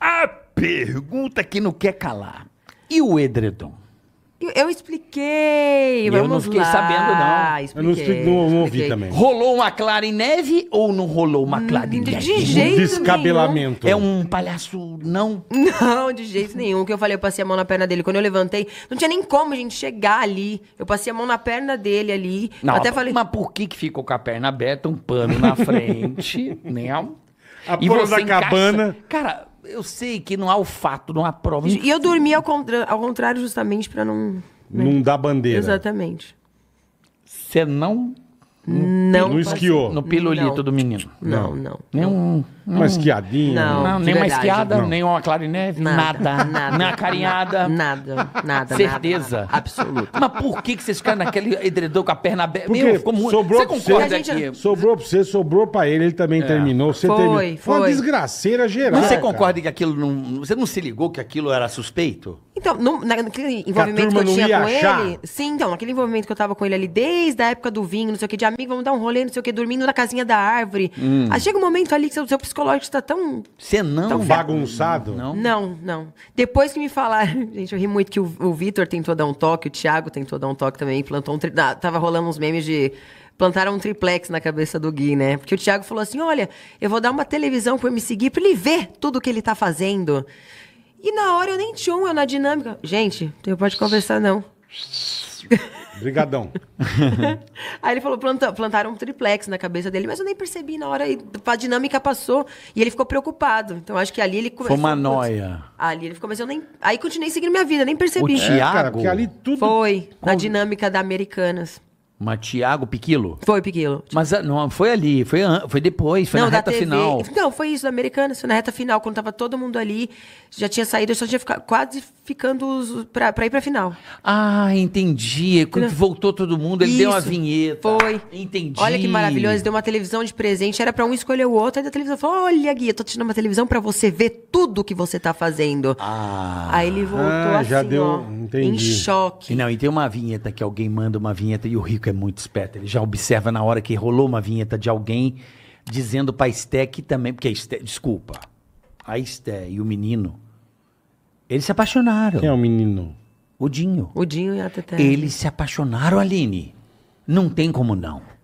A pergunta que não quer calar. E o edredom? Eu, eu expliquei. Eu não fiquei lá. sabendo, não. Expliquei, eu não, expliquei, não, não ouvi também. Rolou uma clara em neve ou não rolou uma clara em neve? De jeito um descabelamento. Nenhum. É um palhaço, não? Não, de jeito nenhum. que eu falei, eu passei a mão na perna dele. Quando eu levantei, não tinha nem como a gente chegar ali. Eu passei a mão na perna dele ali. Não, até falei... Mas por que, que ficou com a perna aberta, um pano na frente, né? A e porra da encaixa... cabana. Cara, eu sei que não há o fato, não há prova. E eu dormi ao, contra... ao contrário justamente para não... Né? Não dar bandeira. Exatamente. Você Não, não. No esquiou. No pilulito Não. do menino. Não, não. nenhum um, Uma esquiadinha. Não, nem uma esquiada, Não. nem uma nada. Nada. nem uma carinhada. Nada, nada, Certeza. nada, absoluta. Mas por que, que vocês ficaram naquele edredom com a perna aberta? Porque Meu, ficou muito. sobrou Você você. que. Sobrou pra você, sobrou pra ele, ele também é. terminou. Você Foi, terminou. Foi uma desgraceira geral. Mas você concorda que aquilo não. Você não se ligou que aquilo era suspeito? Então, no, naquele envolvimento que, eu tinha com achar. ele. Sim, então, naquele envolvimento que eu tava com ele ali desde a época do vinho, não sei o que, de amigo, vamos dar um rolê, não sei o que, dormindo na casinha da árvore. Hum. Aí chega um momento ali que o seu psicológico está tão. Você não tão bagunçado? Não. Não, não. Depois que me falaram. Gente, eu ri muito que o, o Vitor tentou dar um toque, o Thiago tentou dar um toque também, plantou um. Tri... Ah, tava rolando uns memes de plantaram um triplex na cabeça do Gui, né? Porque o Thiago falou assim: olha, eu vou dar uma televisão para me seguir para ele ver tudo o que ele tá fazendo. E na hora eu nem um, eu na dinâmica. Gente, eu pode conversar, não. Brigadão. Aí ele falou, planta, plantaram um triplex na cabeça dele, mas eu nem percebi na hora, e a dinâmica passou, e ele ficou preocupado. Então acho que ali ele começou... Foi uma noia. Ali ele ficou, mas eu nem... Aí continuei seguindo minha vida, nem percebi. O Thiago... É, cara, porque ali tudo... Foi, na dinâmica da Americanas. Mas Tiago Piquilo? Foi Piquilo. Mas ah, não foi ali, foi, foi depois, foi na da reta TV. final. Não, foi isso, da Americana, foi na reta final, quando tava todo mundo ali, já tinha saído, eu só tinha ficado, quase ficando para pra, pra ir pra final. Ah, entendi. É quando Não. voltou todo mundo, ele deu uma vinheta. Foi. Entendi. Olha que maravilhoso, deu uma televisão de presente, era pra um escolher o outro, aí a televisão falou, olha, Gui, eu tô te dando uma televisão pra você ver tudo que você tá fazendo. Ah. Aí ele voltou Ah, assim, já deu. ó. Entendi. em choque. E não, e tem uma vinheta que alguém manda uma vinheta e o Rico é muito esperto. Ele já observa na hora que rolou uma vinheta de alguém dizendo pra Esté que também. Porque a Esté, desculpa. A Esté e o menino. Eles se apaixonaram. Quem é o menino? O Dinho. O Dinho e a teté. Eles se apaixonaram, Aline. Não tem como não.